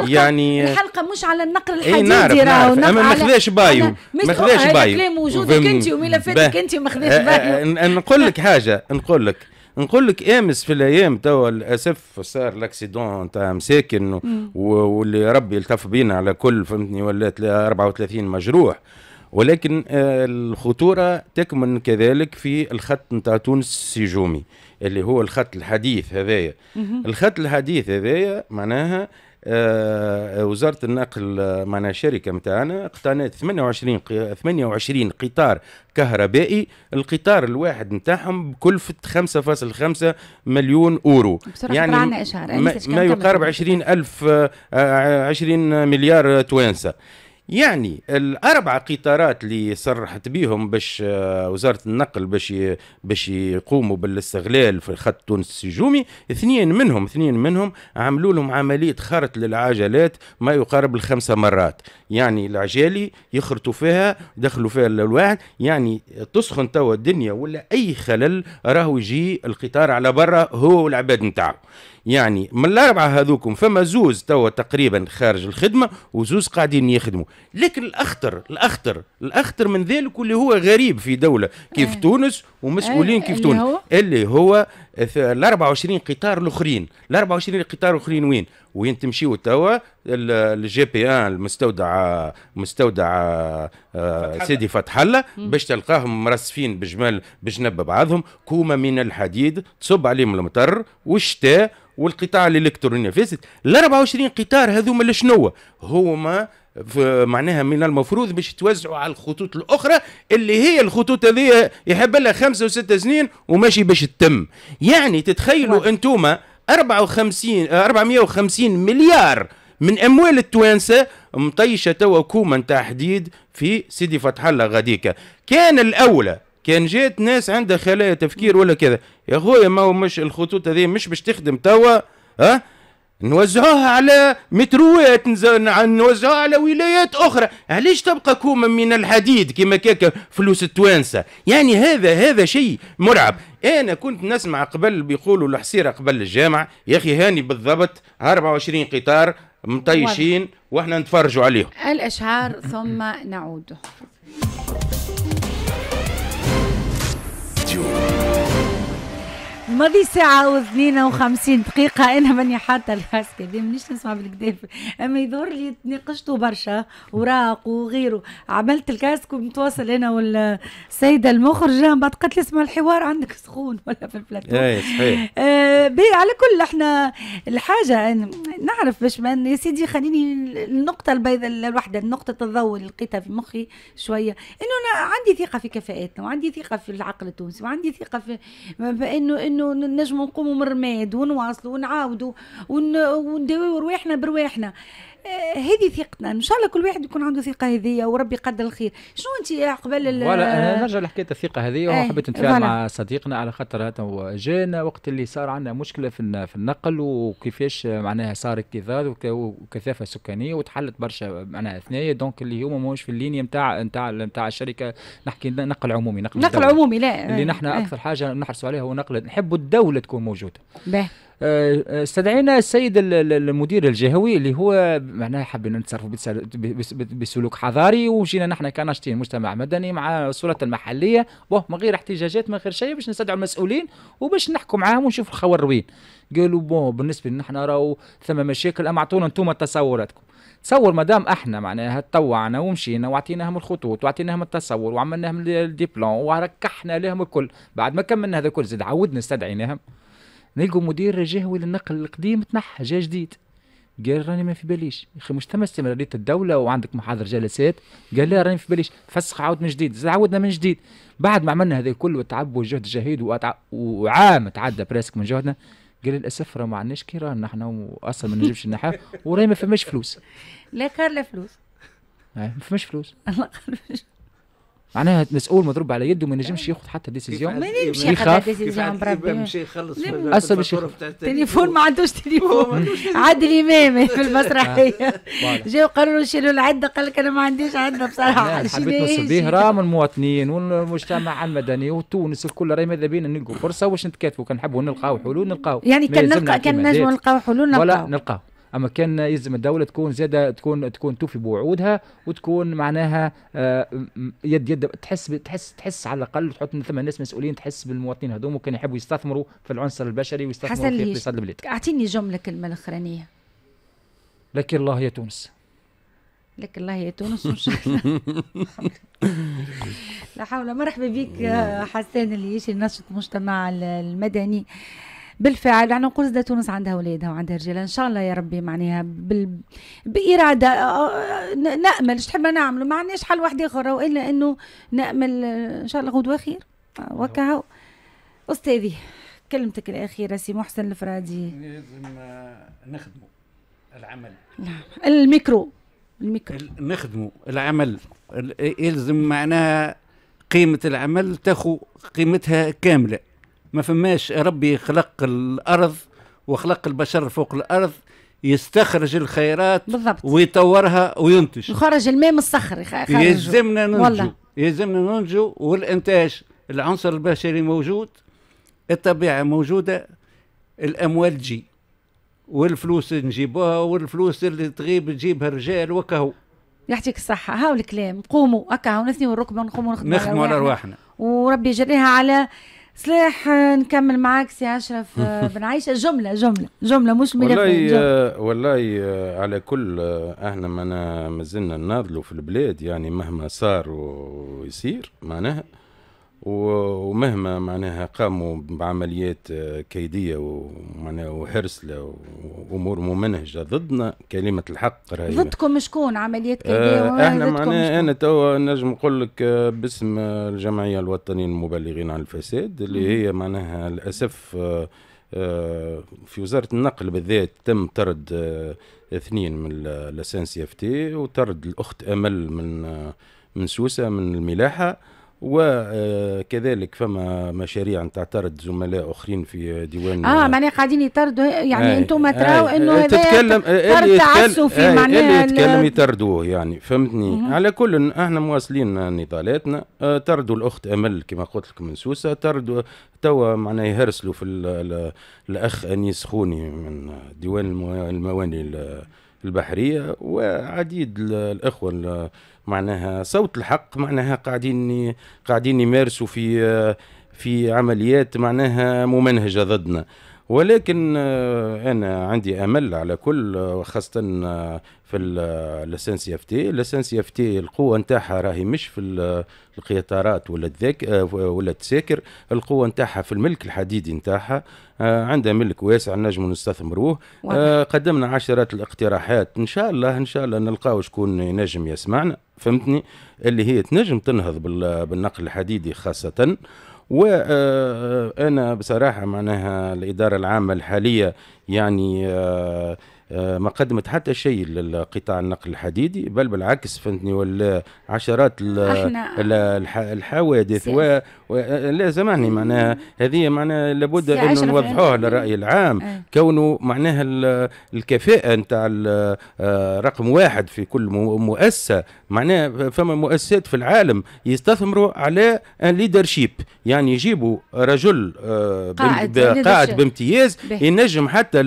[SPEAKER 2] يعني الحلقه
[SPEAKER 1] مش على النقل إيه، الحديدي راهو اما ما خذاش بايو ما خذاش بايو كلام وجودك انت وملفاتك انت ما خذاش بايو
[SPEAKER 2] نقول لك حاجه نقول لك نقول لك امس في الايام توا للاسف صار لاكسيدون تاع مساكن واللي ربي يلتف بينا على كل فهمتني ولات 34 مجروح ولكن آه، الخطورة تكمن كذلك في الخط نتاع تونس السجومي اللي هو الخط الحديث هذايا الخط الحديث هذايا معناها آه، وزاره النقل آه، معنا شركه متاعنا اقتنت 28 28 قطار كهربائي القطار الواحد نتاعهم بكلفه 5.5 مليون اورو بصراحة يعني ما, ما يقارب 20 الف 20 آه، مليار توانسه يعني الاربع قطارات اللي صرحت بيهم باش آه، وزاره النقل باش باش يقوموا بالاستغلال في الخط تونس السجومي اثنين منهم اثنين منهم عملوا لهم عمليه خرط للعجلات ما يقارب الخمسه مرات يعني العجالي يخرطوا فيها دخلوا فيها الواحد يعني تسخن توا الدنيا ولا اي خلل راهو يجي القطار على برا هو والعباد نتاعو يعني من الاربعه هذوكم فما زوز توا تقريبا خارج الخدمه وزوز قاعدين يخدموا لكن الاخطر الاخطر الاخطر من ذلك اللي هو غريب في دوله كيف إيه. تونس ومسؤولين إيه، كيف تونس اللي هو ال 24 قطار الاخرين ال 24 قطار الاخرين وين وين تمشيو توا الجي بي ان المستودع مستودع آه، سيدي فتح الله باش تلقاهم مرصفين بجمال بجنب بعضهم كومه من الحديد تصب عليهم المطر والشتاء والقطاع الالكتروني فيزيت ال 24 قطار هذوما لشنو هما معناها من المفروض باش توزعوا على الخطوط الاخرى اللي هي الخطوط هذه يحب لها خمسه وستة سنين وماشي باش تتم يعني تتخيلوا انتوما 54 450 مليار من اموال التوانسه مطيشه توا كوما تحديد في سيدي فتح الله غاديكا كان الاولى كان جات ناس عندها خلايا تفكير ولا كذا يا خويا ما هو مش الخطوط هذه مش باش تخدم توا ها نوزعوها على متروات نوزعوها على ولايات اخرى علاش تبقى كومه من الحديد كما كاك فلوس التوانسه يعني هذا هذا شيء مرعب انا كنت نسمع قبل بيقولوا الحصيره قبل الجامعه يا اخي هاني بالضبط 24 قطار مطيشين واحنا نتفرجوا عليهم
[SPEAKER 1] الاشعار ثم نعود ماضي ساعة و و52 دقيقة أنا ماني حاطة الراس كذا مانيش نسمع بالكذاب أما يدور لي تناقشتوا برشا وراق وغيره عملت الكاسك ومتواصل أنا والسيدة المخرجة من بعد قالت لي اسمع الحوار عندك سخون ولا في البلاتو أي صحيح آه، على كل احنا الحاجة نعرف باش يا سيدي خليني النقطة البيضاء الواحدة نقطة الضوء اللي لقيتها في مخي شوية إنه أنا عندي ثقة في كفاءاتنا وعندي ثقة في العقل التونسي وعندي ثقة في إنه إنه انه نجموا نقوموا من الرماد ونواصلوا ونعاودوا ونداويو رواحنا برواحنا آه، هذه ثقتنا ان شاء الله كل واحد يكون عنده ثقه هذه وربي يقدر الخير شنو انت قبل ولا انا
[SPEAKER 3] نرجع لحكايه الثقه هذه إيه، وحبيت نتفاعل مع صديقنا على خاطر جانا وقت اللي صار عندنا مشكله في في النقل وكيفاش معناها صار اكتظاظ وكثافه سكانيه وتحلت برشا معناها ثنايا دونك اللي هما ماهوش في اللينيا نتاع نتاع نتاع الشركه نحكي نقل عمومي نقل نقل عمومي لا اللي إيه. نحن اكثر إيه. حاجه نحرصوا عليها هو نقل نحبوا الدوله تكون موجوده. باهي آه، استدعينا السيد المدير الجهوي اللي هو معناها حبينا نتصرفوا بسلوك حضاري وجينا نحن كناشطين مجتمع مدني مع السلطه المحليه بون من غير احتجاجات من غير شيء باش نستدعوا المسؤولين وباش نحكوا معاهم ونشوف الخور وين قالوا بون بالنسبه لنا احنا راهو ثم مشاكل اما اعطونا انتم تصوراتكم تصور مدام احنا معناها تطوعنا ومشينا واعطيناهم الخطوط واعطيناهم التصور وعملناهم الديبلون وركحنا لهم الكل بعد ما كملنا هذا الكل زاد عاودنا استدعيناهم نلقوا مدير جهوي للنقل القديم تنحى جا جديد قال راني ما في باليش يا اخي مش ثم استمراريه الدوله وعندك محاضر جلسات قال لا راني ما في باليش فسخ عاود من جديد عودنا من جديد بعد ما عملنا هذا كله والتعب والجهد الجهيد وعام تعدى براسك من جهدنا قال للاسف راه ما عندناش كي رانا احنا اصلا ما نجمش نحاف وراي ما فماش فلوس
[SPEAKER 1] لا كار لا فلوس
[SPEAKER 3] إيه، ما فماش فلوس الله معناها مسؤول مضروب على يده ما نجمش ياخذ حتى ديسيزيون ما نجمش ياخذ حتى ديسيزيون بربي مشي يخلص اصلا مش
[SPEAKER 1] تليفون ما عندوش تليفون عادل امام في المسرحيه جاو قالوا شيلوا العده قال لك انا ما عنديش عده بصراحه حبيت نوصل به راه
[SPEAKER 3] من المواطنين والمجتمع المدني وتونس الكل راهي ماذا بينا نلقوا فرصه واش نتكاتفوا كان نحبوا نلقاو حلول نلقاو يعني كان نلقى كان نجموا نلقاو حلول نلقاو ولا نلقاو اما كان يلزم الدوله تكون زاده تكون تكون توفي بوعودها وتكون معناها آه، يد يد تحس تحس تحس على الاقل تحط ثم ناس مسؤولين تحس بالمواطنين هذوما كانوا يحبوا يستثمروا في العنصر البشري ويستثمروا في اقتصاد البلاد
[SPEAKER 1] اعطيني جمله كلمه الاخرانيه
[SPEAKER 3] لك الله يا تونس
[SPEAKER 1] لك الله يا تونس وان شاء الله لا حول مرحبا بك آه، حسان اللي يشي ناشط المجتمع المدني بالفعل يعني نقول زاد تونس عندها اولادها وعندها رجالها ان شاء الله يا ربي معناها بال... باراده آه، آه، نامل ايش تحب نعملوا ما عندناش حل واحد اخر والا انه نامل آه، ان شاء الله غدوه خير وكهو استاذي كلمتك الاخيره سي محسن الفرادي لازم نخدموا العمل نعم. الميكرو الميكرو
[SPEAKER 4] نخدموا العمل يلزم معناها قيمه العمل تاخو قيمتها كامله ما فماش ربي خلق الارض وخلق البشر فوق الارض يستخرج الخيرات بالضبط. ويطورها وينتج يخرج
[SPEAKER 1] الماء من الصخر يلزمنا ننجو والله.
[SPEAKER 4] يلزمنا ننجو والانتاج العنصر البشري موجود الطبيعه موجوده الاموال تجي والفلوس نجيبوها والفلوس اللي تغيب تجيبها الرجال وكهو
[SPEAKER 1] يعطيك الصحة هاو الكلام قوموا أكا ونثني الركبة ونقوموا نخدموا على رواحنا وربي يجريها على سلاح نكمل معاك سي اشرف عايشة جمله جمله جمله مش ملفات والله
[SPEAKER 2] والله على كل احنا ما مازلنا نناضلوا في البلاد يعني مهما صار ويصير معناها ومهما معناها قاموا بعمليات كيدية ومعناها وهرسلة وأمور ممنهجة ضدنا كلمة الحق رهيبة
[SPEAKER 1] ضدكم شكون عمليات كيدية احنا معناها أنا
[SPEAKER 2] توا نجم نقول لك باسم الجمعية الوطنية للمبلغين عن الفساد اللي هي معناها للأسف في وزارة النقل بالذات تم طرد اثنين من لسان سي اف تي وطرد الأخت أمل من من سوسة من الملاحة وكذلك فما مشاريع تعترض زملاء اخرين في ديوان اه معناها
[SPEAKER 1] قاعدين يطردوا يعني آه، انتم آه، تراو آه، انه هذا تتكلم اللي تعسفي معناها اللي يتكلم
[SPEAKER 2] يطردوه يعني فهمتني مم. على كل احنا مواصلين نضالاتنا طردوا الاخت امل كما قلت لكم من سوسه طردوا توا معناها يهرسلوا في الاخ انيس خوني من ديوان المواني البحريه وعديد الاخوه معناها صوت الحق معناها قاعدين قاعدين يمارسوا في في عمليات معناها ممنهجة ضدنا ولكن آه، انا عندي امل على كل وخاصه آه، آه، في لسانس اف تي لسانس اف تي القوه نتاعها راهي مش في القطارات ولا الذاك ولا التساكر القوه نتاعها في الملك الحديدي نتاعها عندها ملك واسع نجم نستثمروه قدمنا عشرات الاقتراحات ان شاء الله ان شاء الله نلقاو شكون ينجم يسمعنا فهمتني اللي هي تنجم تنهض بالنقل الحديدي خاصة وانا آه، بصراحة معناها الإدارة العامة الحالية يعني آه، آه، ما قدمت حتى شيء للقطاع النقل الحديدي بل بالعكس فهمتني ولا عشرات الحوادث و لا زماني معناها هذه معناها لابد ان نوضحوها للراي العام إيه. كونه معناها الكفاءه نتاع آه، رقم واحد في كل مؤسسه معناها فما مؤسسات في العالم يستثمروا على ليدرشيب يعني يجيبوا رجل آه، قاعد, قاعد بامتياز ينجم حتى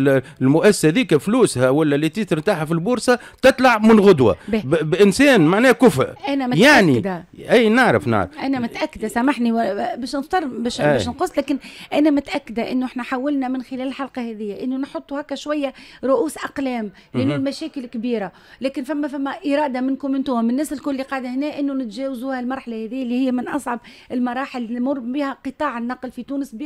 [SPEAKER 2] المؤسسه ذيك فلوسها ولا اللي تيتر نتاعها في البورصه تطلع من غدوه بانسان معناها كفء أنا متأكدة. يعني اي نعرف نعرف
[SPEAKER 1] انا متاكده سامحني باش نفطر باش باش نقص لكن انا متاكده انه احنا حاولنا من خلال الحلقه هذه انه نحطوا هكا شويه رؤوس اقلام لان المشاكل كبيره لكن فما فما اراده منكم انتم من الناس الكل اللي قاعده هنا انه نتجاوزوا المرحله هذه اللي هي من اصعب المراحل اللي نمر بها قطاع النقل في تونس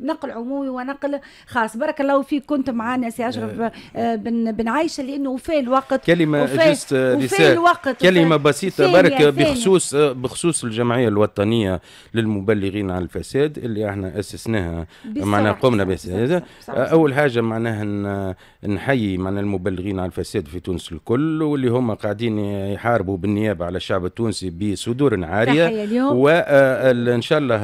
[SPEAKER 1] نقل عمومي ونقل خاص بارك الله فيك كنت معنا سي اشرف آه، بن بن عايشه لانه وفى الوقت كلمه جست آه، وفى الوقت كلمه بسيطه برك بخصوص
[SPEAKER 2] آه، بخصوص الجمعيه الوطنيه للمبادره مبلغين عن الفساد اللي احنا اسسناها معناها قمنا بهذا اول حاجه معناها نحيي معنا المبلغين عن الفساد في تونس الكل واللي هم قاعدين يحاربوا بالنيابه على الشعب التونسي بصدور عاريه وان شاء الله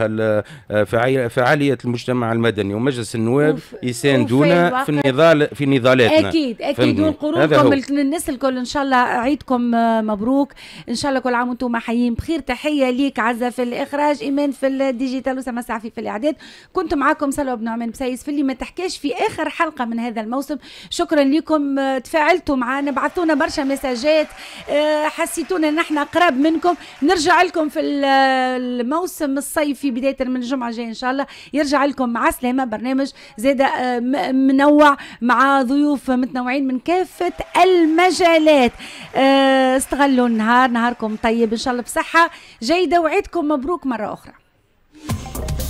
[SPEAKER 2] فعاليه المجتمع المدني ومجلس النواب يساندونا في النضال في نضالاتنا اكيد اكيد ونقولكم
[SPEAKER 1] للناس الكل ان شاء الله عيدكم مبروك ان شاء الله كل عام وانتم حيين بخير تحيه ليك عزه في الاخراج ايمان في الديجيتال وسام السعفي في الاعداد كنت معاكم سلوى بن عمان بسيس في اللي ما تحكاش في اخر حلقه من هذا الموسم شكرا لكم آه، تفاعلتوا معنا بعثونا برشا مساجات آه، حسيتونا ان احنا قراب منكم نرجع لكم في الموسم الصيفي بدايه من الجمعه الجايه ان شاء الله يرجع لكم مع سلامه برنامج زاد آه، منوع مع ضيوف متنوعين من كافه المجالات استغلوا النهار نهاركم طيب ان شاء الله بصحه جيده وعيدكم مبروك مره اخرى Thank you.